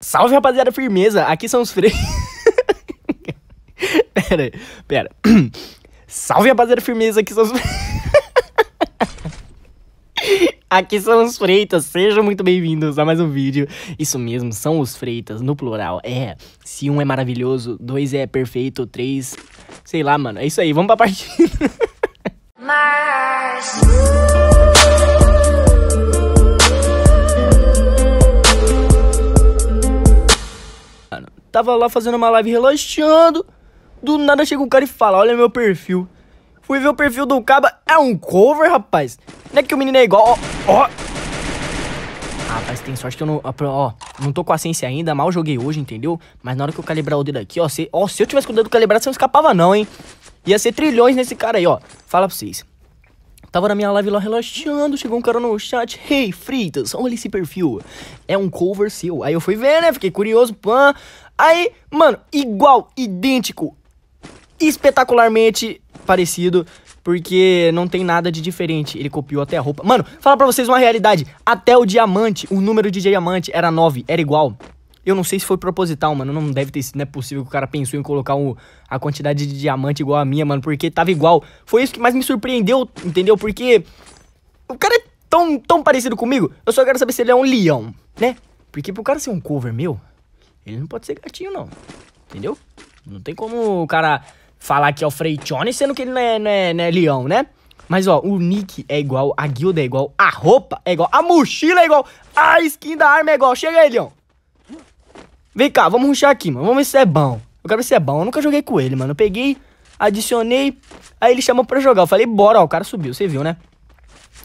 Salve rapaziada, firmeza! Aqui são os freios. pera, aí, pera. Salve rapaziada, firmeza! Aqui são os. Aqui são os Freitas, sejam muito bem-vindos a mais um vídeo. Isso mesmo, são os Freitas, no plural. É, se um é maravilhoso, dois é perfeito, três. Sei lá, mano. É isso aí, vamos pra partida. Mas... Tava lá fazendo uma live relaxando. Do nada chega um cara e fala: Olha meu perfil. Fui ver o perfil do Caba. É um cover, rapaz. Não é que o menino é igual. Ó, ó. Rapaz, tem sorte que eu não. Ó, não tô com a ciência ainda. Mal joguei hoje, entendeu? Mas na hora que eu calibrar o dedo aqui, ó. Se, ó, se eu tivesse com o dedo calibrado, você não escapava, não, hein? Ia ser trilhões nesse cara aí, ó. Fala pra vocês. Tava na minha live lá relaxando, chegou um cara no chat. Hey, Fritas, olha esse perfil. É um cover seu. Aí eu fui ver, né? Fiquei curioso, pã. Aí, mano, igual, idêntico, espetacularmente parecido, porque não tem nada de diferente. Ele copiou até a roupa. Mano, fala pra vocês uma realidade. Até o diamante, o número de diamante era 9, era igual. Eu não sei se foi proposital, mano. Não deve ter sido, não é possível que o cara pensou em colocar um, a quantidade de diamante igual a minha, mano, porque tava igual. Foi isso que mais me surpreendeu, entendeu? Porque o cara é tão, tão parecido comigo. Eu só quero saber se ele é um leão, né? Porque pro cara ser um cover meu, ele não pode ser gatinho, não. Entendeu? Não tem como o cara falar que é o Freichone, sendo que ele não é, não é, não é leão, né? Mas, ó, o nick é igual, a guilda é igual, a roupa é igual, a mochila é igual, a skin da arma é igual. Chega aí, leão. Vem cá, vamos ruxar aqui, mano. Vamos ver se é bom. Eu quero ver se é bom. Eu nunca joguei com ele, mano. Eu peguei, adicionei, aí ele chamou pra jogar. Eu falei, bora, ó, o cara subiu, você viu, né?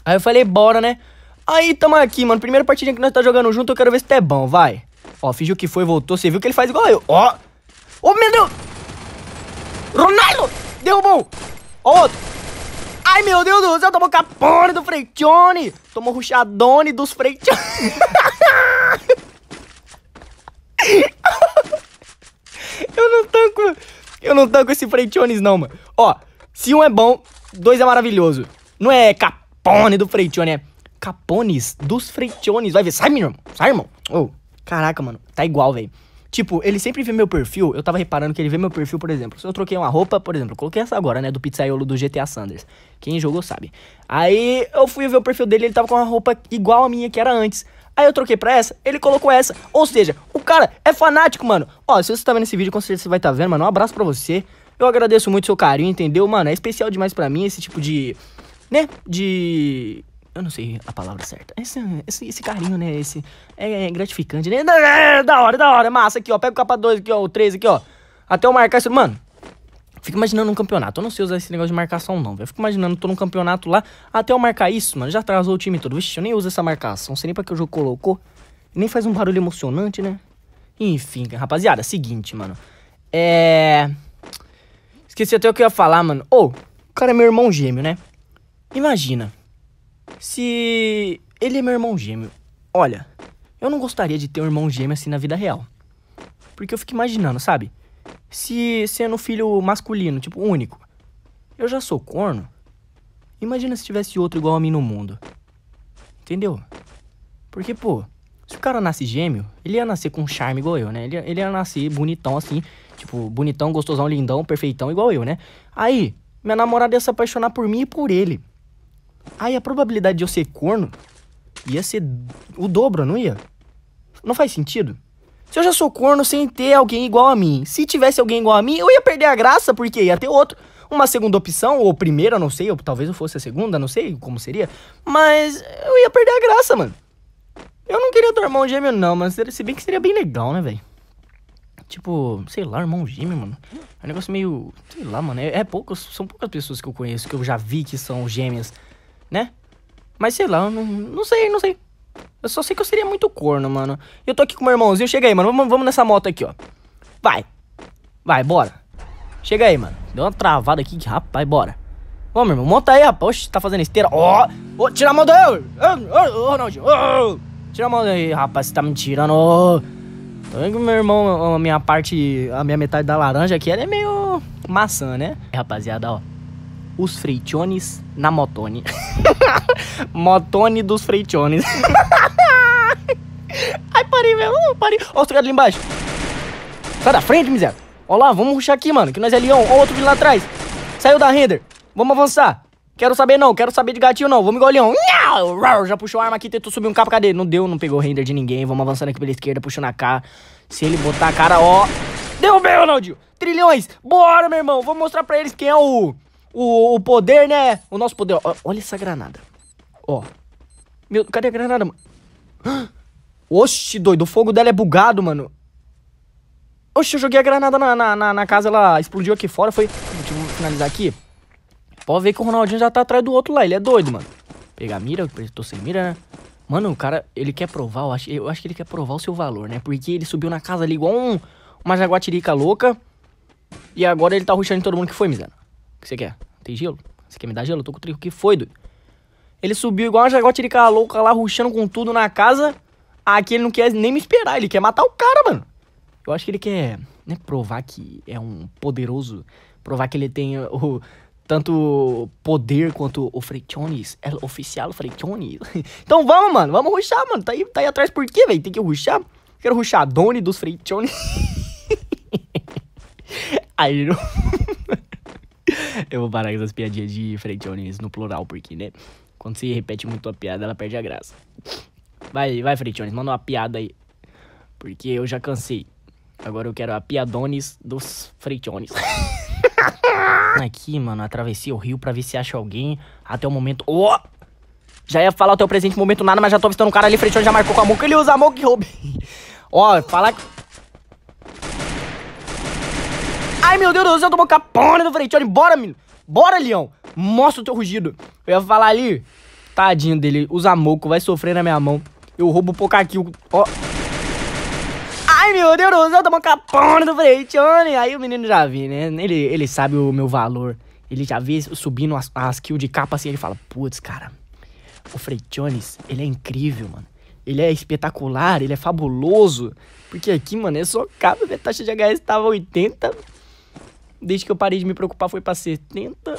Aí eu falei, bora, né? Aí, tamo aqui, mano. Primeira partida que nós tá jogando junto, eu quero ver se tá bom, vai. Ó, fingiu que foi, voltou. Você viu que ele faz igual eu. Ó. Ô, oh, meu Deus. Ronaldo. Derrubou. Outro. Ai, meu Deus do céu. Tomou capone do Freitione. Tomou ruchadone dos Freichone. eu não tanco... Eu não tanco esse Freitione, não, mano. Ó, se um é bom, dois é maravilhoso. Não é capone do Freitione, é capones dos freitones Vai ver. Sai, meu irmão. Sai, irmão. Oh. Caraca, mano, tá igual, velho. Tipo, ele sempre vê meu perfil, eu tava reparando que ele vê meu perfil, por exemplo. Se eu troquei uma roupa, por exemplo, coloquei essa agora, né, do pizzaiolo do GTA Sanders. Quem jogou sabe. Aí eu fui ver o perfil dele, ele tava com uma roupa igual a minha que era antes. Aí eu troquei pra essa, ele colocou essa. Ou seja, o cara é fanático, mano. Ó, se você tá vendo esse vídeo, com certeza você vai tá vendo, mano. Um abraço pra você. Eu agradeço muito seu carinho, entendeu? Mano, é especial demais pra mim esse tipo de. Né? De eu não sei a palavra certa. Esse, esse, esse carinho, né? Esse. É, é gratificante, né? É, é, da hora, é da hora. É massa aqui, ó. Pega o capa 2 aqui, ó. O 3 aqui, ó. Até eu marcar isso. Mano, Fico imaginando um campeonato. Eu não sei usar esse negócio de marcação, não, velho. Fico imaginando, tô num campeonato lá. Até eu marcar isso, mano, já atrasou o time todo. Vixe, eu nem uso essa marcação. Não sei nem pra que o jogo colocou. Nem faz um barulho emocionante, né? Enfim, rapaziada, seguinte, mano. É. Esqueci até o que eu ia falar, mano. Ô, oh, o cara é meu irmão gêmeo, né? Imagina se ele é meu irmão gêmeo. Olha, eu não gostaria de ter um irmão gêmeo assim na vida real. Porque eu fico imaginando, sabe? Se sendo filho masculino, tipo único, eu já sou corno. Imagina se tivesse outro igual a mim no mundo. Entendeu? Porque, pô, se o cara nasce gêmeo, ele ia nascer com charme igual eu, né? Ele, ele ia nascer bonitão assim, tipo, bonitão, gostosão, lindão, perfeitão igual eu, né? Aí, minha namorada ia se apaixonar por mim e por ele. Aí a probabilidade de eu ser corno ia ser o dobro, não ia? Não faz sentido? Se eu já sou corno sem ter alguém igual a mim, se tivesse alguém igual a mim, eu ia perder a graça porque ia ter outro. Uma segunda opção, ou primeira, não sei, ou talvez eu fosse a segunda, não sei como seria, mas eu ia perder a graça, mano. Eu não queria ter irmão gêmeo, não, mas se bem que seria bem legal, né, velho? Tipo, sei lá, irmão gêmeo, mano. É um negócio meio. Sei lá, mano. É, é poucos, são poucas pessoas que eu conheço que eu já vi que são gêmeas né? Mas sei lá, não, não sei, não sei. Eu só sei que eu seria muito corno, mano. Eu tô aqui com meu irmãozinho, chega aí, mano. Vamos, vamos nessa moto aqui, ó. Vai. Vai, bora. Chega aí, mano. Deu uma travada aqui, rapaz, bora. Ô, meu irmão, monta aí, rapaz. Oxe, tá fazendo esteira. Ó, oh, oh, tira a mão daí, ô, oh, oh, Ronaldinho. Oh, tira a mão daí, rapaz, você tá me tirando. Oh. Meu irmão, a minha parte, a minha metade da laranja aqui, ela é meio maçã, né? Rapaziada, ó os Freitiones na Motone. motone dos Freitiones. Ai, parei, velho. Parei. Ó, os ali embaixo. Sai da frente, miséria. Ó lá, vamos ruxar aqui, mano, que nós é leão. Ó, outro de lá atrás. Saiu da render. Vamos avançar. Quero saber não, quero saber de gatinho não. Vamos igual leão. Já puxou a arma aqui, tentou subir um capa. Cadê? Não deu, não pegou render de ninguém. Vamos avançando aqui pela esquerda, puxando a cara. Se ele botar a cara, ó... Deu bem, Ronaldinho. Trilhões. Bora, meu irmão. Vou mostrar pra eles quem é o o, o poder, né? O nosso poder. Ó, olha essa granada. Ó. Meu, cadê a granada, mano? Oxe, doido. O fogo dela é bugado, mano. Oxe, eu joguei a granada na, na, na, na casa. Ela explodiu aqui fora. Foi... Deixa eu finalizar aqui. Pode ver que o Ronaldinho já tá atrás do outro lá. Ele é doido, mano. Pegar mira. Eu tô sem mira, né? Mano, o cara, ele quer provar, eu acho, eu acho que ele quer provar o seu valor, né? Porque ele subiu na casa ali igual um, uma jaguatirica louca. E agora ele tá ruxando todo mundo que foi, Mizana que você quer? Tem gelo? Você quer me dar gelo? Eu tô com o trigo que foi, doido. Ele subiu igual uma jaguatirica louca lá, ruxando com tudo na casa. Aqui ele não quer nem me esperar, ele quer matar o cara, mano. Eu acho que ele quer né, provar que é um poderoso, provar que ele tem o, tanto poder quanto o freitones é oficial o Freichones. então vamos, mano, vamos ruxar, mano. Tá aí, tá aí atrás por quê, velho? Tem que ruxar. Quero ruxar a Doni dos freitones aí não... Eu vou parar com essas piadinhas de Freitones no plural, porque, né? Quando se repete muito a piada, ela perde a graça. Vai, vai, Freitones, manda uma piada aí. Porque eu já cansei. Agora eu quero a piadones dos Freitones. Aqui, mano, atravessei o rio pra ver se acha alguém. Até o momento. Oh! Já ia falar até o presente momento nada, mas já tô avistando um cara ali, Freitones já marcou com a mão, ele usa a mão que roube. Ó, falar que. Ai, meu Deus do céu, eu tomou capone do Freitone, bora, menino. Bora, leão! Mostra o teu rugido. Eu ia falar ali. Tadinho dele. Usa moco. vai sofrer na minha mão. Eu roubo um pouca kill. Ó. Ai, meu Deus, eu tomo capona do frente, olha. Aí o menino já vi, né? Ele, ele sabe o meu valor. Ele já vê subindo as, as kills de capa assim. Ele fala, putz, cara. O Freitones, ele é incrível, mano. Ele é espetacular, ele é fabuloso. Porque aqui, mano, é só capa. Minha taxa de HS tava 80. Desde que eu parei de me preocupar foi para 70,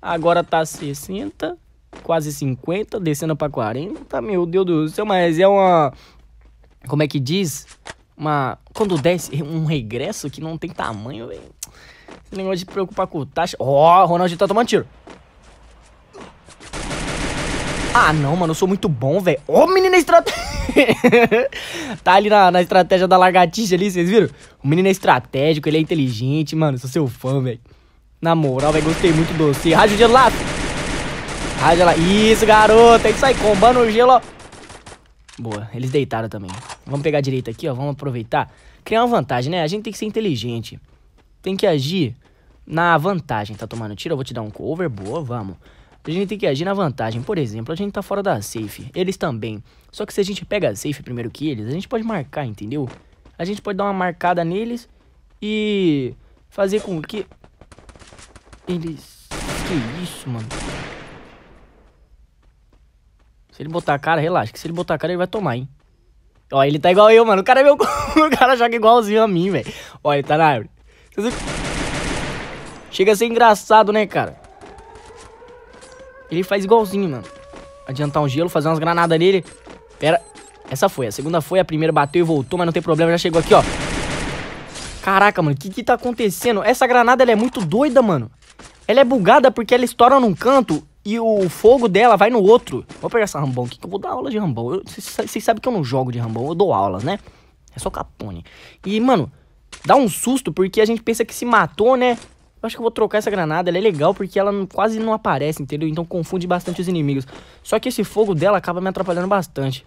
agora tá 60, quase 50, descendo para 40. Meu Deus do céu, mas é uma como é que diz? Uma quando desce é um regresso que não tem tamanho, velho. Esse negócio de preocupar com taxa. Ó, oh, Ronaldinho tá tomando tiro. Ah, não, mano, eu sou muito bom, velho. Ô, menino menina tá ali na, na estratégia da largatixa ali, vocês viram? O menino é estratégico, ele é inteligente, mano. Sou seu fã, velho. Na moral, velho, gostei muito do você. Rádio de lado. Rádio lá. Isso, garoto. Aí é que aí, combando o gelo, ó. Boa, eles deitaram também. Vamos pegar a direita aqui, ó. Vamos aproveitar. Criar uma vantagem, né? A gente tem que ser inteligente. Tem que agir na vantagem, tá tomando tiro. Eu vou te dar um cover. Boa, vamos. A gente tem que agir na vantagem. Por exemplo, a gente tá fora da safe. Eles também. Só que se a gente pega a safe primeiro que eles, a gente pode marcar, entendeu? A gente pode dar uma marcada neles e fazer com que eles... Que isso, mano? Se ele botar a cara, relaxa. Que se ele botar a cara, ele vai tomar, hein? Ó, ele tá igual eu, mano. O cara é meu... o cara joga igualzinho a mim, velho. Ó, ele tá na árvore. Chega a ser engraçado, né, cara? Ele faz igualzinho, mano. Adiantar um gelo, fazer umas granadas nele. Pera. Essa foi. A segunda foi, a primeira bateu e voltou, mas não tem problema, já chegou aqui, ó. Caraca, mano, o que que tá acontecendo? Essa granada, ela é muito doida, mano. Ela é bugada porque ela estoura num canto e o fogo dela vai no outro. Vou pegar essa Rambão aqui, que eu vou dar aula de Rambão. Vocês sabem que eu não jogo de Rambão, eu dou aulas, né? É só Capone. E, mano, dá um susto porque a gente pensa que se matou, né? Eu acho que eu vou trocar essa granada, ela é legal porque ela quase não aparece, entendeu? Então confunde bastante os inimigos. Só que esse fogo dela acaba me atrapalhando bastante.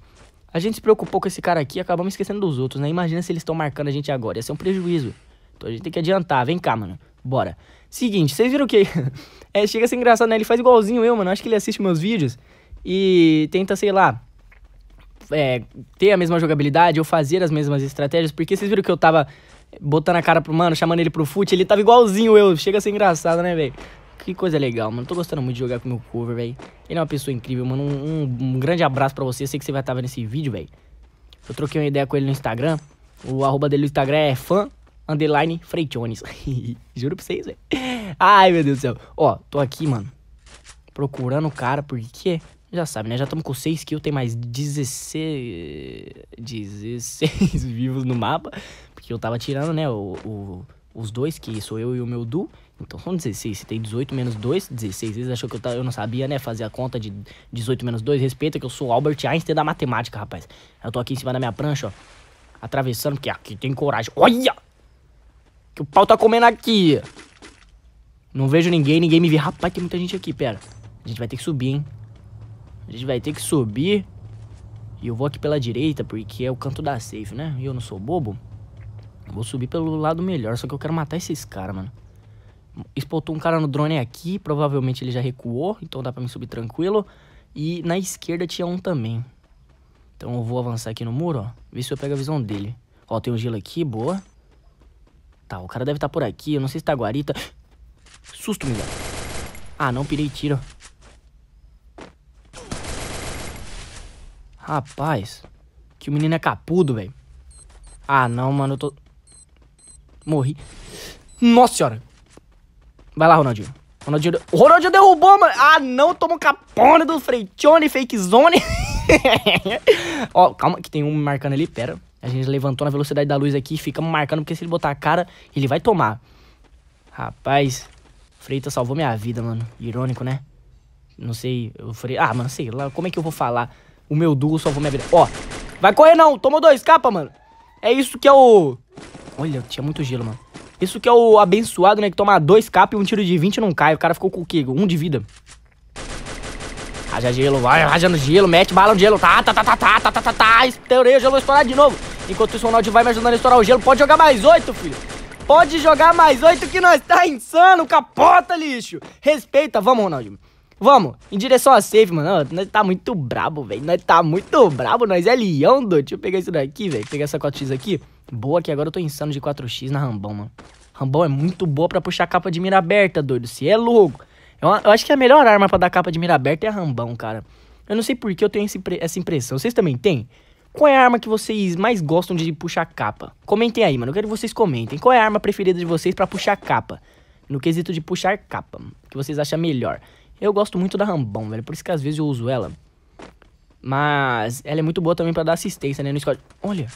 A gente se preocupou com esse cara aqui e acabamos esquecendo dos outros, né? Imagina se eles estão marcando a gente agora, ia ser um prejuízo. Então a gente tem que adiantar, vem cá, mano. Bora. Seguinte, vocês viram o que? é, chega a ser engraçado, né? Ele faz igualzinho eu, mano. Acho que ele assiste meus vídeos e tenta, sei lá, é, ter a mesma jogabilidade ou fazer as mesmas estratégias, porque vocês viram que eu tava botando a cara pro mano, chamando ele pro fute, ele tava igualzinho eu. Chega a ser engraçado, né, velho? Que coisa legal, mano. Tô gostando muito de jogar com meu cover, velho. Ele é uma pessoa incrível, mano. Um, um grande abraço para você. sei que você vai estar tá vendo esse vídeo, velho. Eu troquei uma ideia com ele no Instagram. O arroba dele no Instagram é fã underline Freitiones. Juro pra vocês, velho. Ai, meu Deus do céu. Ó, tô aqui, mano. Procurando o cara, porque. É? Já sabe, né? Já estamos com 6 kills, tem mais 16. 16 vivos no mapa que eu tava tirando, né, o, o, os dois, que sou eu e o meu Du. Então são 16. Se tem 18 menos 2, 16. Eles achou que eu, tava, eu não sabia, né, fazer a conta de 18 menos 2. Respeita que eu sou Albert Einstein da matemática, rapaz. Eu tô aqui em cima da minha prancha, ó. Atravessando, porque aqui tem coragem. Olha! Que o pau tá comendo aqui. Não vejo ninguém, ninguém me vê. Rapaz, tem muita gente aqui, pera. A gente vai ter que subir, hein. A gente vai ter que subir. E eu vou aqui pela direita, porque é o canto da safe, né? E eu não sou bobo. Vou subir pelo lado melhor, só que eu quero matar esses caras, mano. Espotou um cara no drone aqui, provavelmente ele já recuou, então dá pra me subir tranquilo. E na esquerda tinha um também. Então eu vou avançar aqui no muro, ó. Ver se eu pego a visão dele. Ó, tem um gelo aqui, boa. Tá, o cara deve estar tá por aqui. Eu não sei se tá guarita. Susto, mulher. Ah, não, pirei tiro. Rapaz, que o menino é capudo, velho. Ah, não, mano, eu tô... Morri. Nossa senhora. Vai lá, Ronaldinho. Ronaldinho, o Ronaldinho derrubou, mano. Ah, não, tomou capone do Freitione, fake zone. Ó, calma, que tem um marcando ali, pera. A gente levantou na velocidade da luz aqui e fica marcando, porque se ele botar a cara, ele vai tomar. Rapaz, Freita salvou minha vida, mano. Irônico, né? Não sei, eu falei, ah, mano, sei lá, como é que eu vou falar? O meu duo salvou minha vida. Ó, vai correr não, tomou dois, capa, mano. É isso que é o Olha, tinha muito gelo, mano. Isso que é o abençoado, né? Que toma dois cap e um tiro de 20 não cai. O cara ficou com o quê? Um de vida. Raja gelo, vai rajando gelo, mete bala no gelo. Tá, tá, tá, tá, tá, tá, tá, tá, tá. Estourei o gelo, vou estourar de novo. Enquanto isso, o Ronaldo vai me ajudando a estourar o gelo. Pode jogar mais oito, filho. Pode jogar mais oito que nós tá insano. Capota, lixo. Respeita. Vamos, Ronaldinho. Vamos, em direção a safe, mano. Nós tá muito brabo, velho. Nós tá muito brabo. Nós é leão, doido. Deixa eu pegar isso daqui, velho. Pegar essa 4x aqui. Boa que agora eu tô insano de 4x na Rambão, mano. Rambão é muito boa pra puxar capa de mira aberta, doido. Se é louco. Eu, é eu, acho que a melhor arma pra dar capa de mira aberta é a Rambão, cara. Eu não sei por que eu tenho esse, essa impressão. Vocês também têm? Qual é a arma que vocês mais gostam de puxar capa? Comentem aí, mano. Eu quero que vocês comentem. Qual é a arma preferida de vocês pra puxar capa? No quesito de puxar capa. Que vocês acham melhor. Eu gosto muito da Rambão, velho. Por isso que às vezes eu uso ela. Mas ela é muito boa também pra dar assistência, né? No squad. Olha,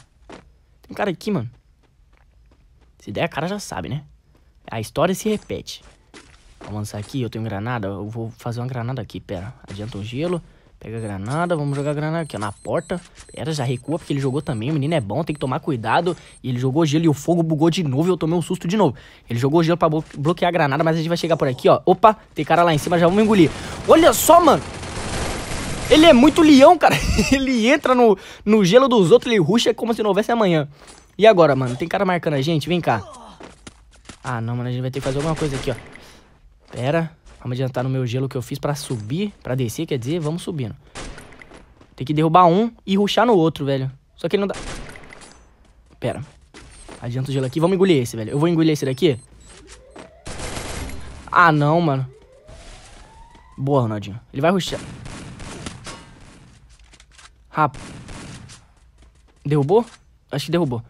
um cara aqui, mano. Se der a cara já sabe, né? A história se repete. Vamos lançar aqui, eu tenho granada, eu vou fazer uma granada aqui, pera. Adianta um gelo, pega a granada, vamos jogar a granada aqui, ó, na porta. Pera, já recua, porque ele jogou também, o menino é bom, tem que tomar cuidado. E ele jogou gelo e o fogo bugou de novo e eu tomei um susto de novo. Ele jogou gelo pra bloquear a granada, mas a gente vai chegar por aqui, ó. Opa, tem cara lá em cima, já vamos engolir. Olha só, mano! Ele é muito leão, cara. ele entra no, no gelo dos outros, ele ruxa como se não houvesse amanhã. E agora, mano? Tem cara marcando a gente? Vem cá. Ah, não, mano. A gente vai ter que fazer alguma coisa aqui, ó. Pera. Vamos adiantar no meu gelo que eu fiz pra subir. Pra descer, quer dizer, vamos subindo. Tem que derrubar um e ruxar no outro, velho. Só que ele não dá... Pera. Adianta o gelo aqui. Vamos engolir esse, velho. Eu vou engolir esse daqui. Ah, não, mano. Boa, Ronaldinho. Ele vai ruxar. Rapa. Derrubou? Acho que derrubou.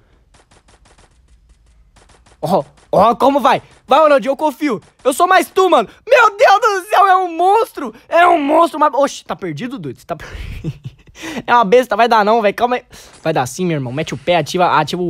Ó, oh, ó, oh, como vai? Vai, Ronaldinho, eu confio. Eu sou mais tu, mano. Meu Deus do céu, é um monstro! É um monstro, mas... Oxi, tá perdido, doido? Você tá perdido. É uma besta, vai dar não, velho. Calma aí. Vai dar sim, meu irmão. Mete o pé, ativa, ativa o,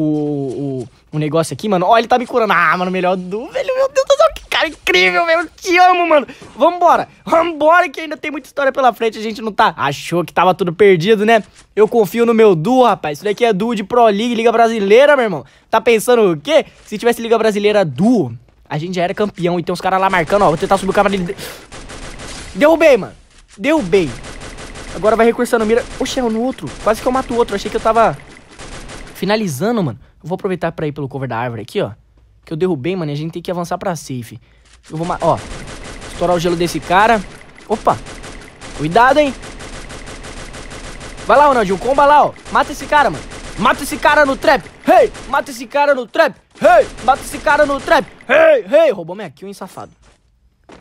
o, o negócio aqui, mano. Ó, ele tá me curando. Ah, mano, melhor do... Velho, meu Deus do céu cara incrível, meu. Te amo, mano. Vambora. Vambora que ainda tem muita história pela frente. A gente não tá... Achou que tava tudo perdido, né? Eu confio no meu duo, rapaz. Isso daqui é duo de Pro League, Liga Brasileira, meu irmão. Tá pensando o quê? Se tivesse Liga Brasileira duo, a gente já era campeão. E tem uns caras lá marcando, ó. Vou tentar subir o cara dele. Derrubei, mano. Derrubei. Agora vai recursando mira. Oxe, é no outro. Quase que eu mato o outro. Achei que eu tava finalizando, mano. vou aproveitar pra ir pelo cover da árvore aqui, ó que eu derrubei, mano, a gente tem que avançar pra safe. Eu vou, ó, estourar o gelo desse cara. Opa, cuidado, hein. Vai lá, Ronaldinho, comba lá, ó. Mata esse cara, mano. Mata esse cara no trap. Hey, mata esse cara no trap. Hey, mata esse cara no trap. Hey, hey. Roubou minha kill, hein, safado.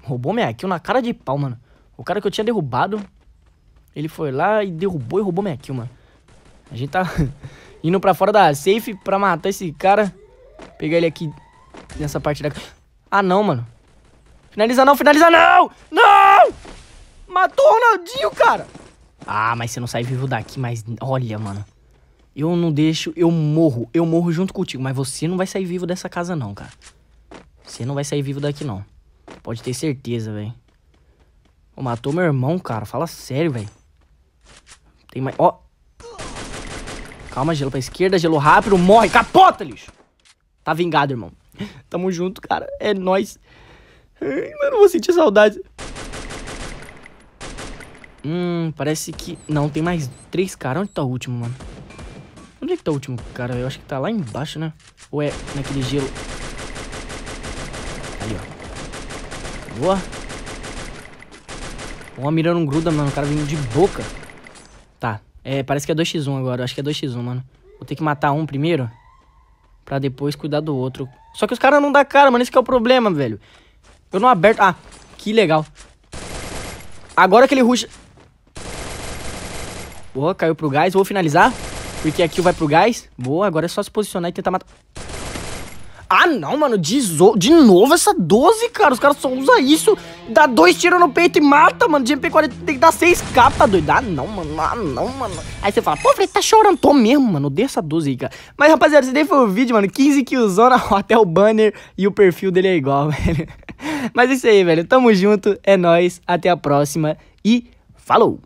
Roubou minha kill na cara de pau, mano. O cara que eu tinha derrubado, ele foi lá e derrubou e roubou minha kill, mano. A gente tá indo pra fora da safe pra matar esse cara. Pegar ele aqui nessa parte da... Ah, não, mano. Finaliza não, finaliza não! Não! Matou o Ronaldinho, cara! Ah, mas você não sai vivo daqui, mas... Olha, mano. Eu não deixo, eu morro. Eu morro junto contigo, mas você não vai sair vivo dessa casa não, cara. Você não vai sair vivo daqui, não. Pode ter certeza, velho. Matou meu irmão, cara. Fala sério, velho. Tem mais... Ó. Calma, gelo pra esquerda, gelo rápido. Morre, capota, lixo. Tá vingado, irmão. Tamo junto, cara. É nóis. Eu não vou sentir saudade. Hum, parece que... Não, tem mais três caras. Onde tá o último, mano? Onde é que tá o último cara? Eu acho que tá lá embaixo, né? Ou é naquele gelo? Ali, ó. Boa. Uma mirando um gruda, mano. O cara vindo de boca. Tá. É, parece que é 2x1 agora. Eu acho que é 2x1, mano. Vou ter que matar um primeiro para depois cuidar do outro. Só que os caras não dá cara, mano. Esse é o problema, velho. Eu não aberto... Ah, que legal. Agora que ele rush... Boa, caiu pro gás. Vou finalizar. Porque aqui vai pro gás. Boa, agora é só se posicionar e tentar matar... Ah, não, mano, de, de novo essa 12, cara. Os caras só usam isso, dá dois tiros no peito e mata, mano. De MP40 tem que dar 6k tá doido? Ah, não, mano, ah, não, mano. Aí você fala, pô, Fred, tá chorando. Tô mesmo, mano, odeio essa 12 aí, cara. Mas, rapaziada, esse daí foi o vídeo, mano. 15 killzona, até o banner e o perfil dele é igual, velho. Mas é isso aí, velho. Tamo junto, é nóis. Até a próxima e falou!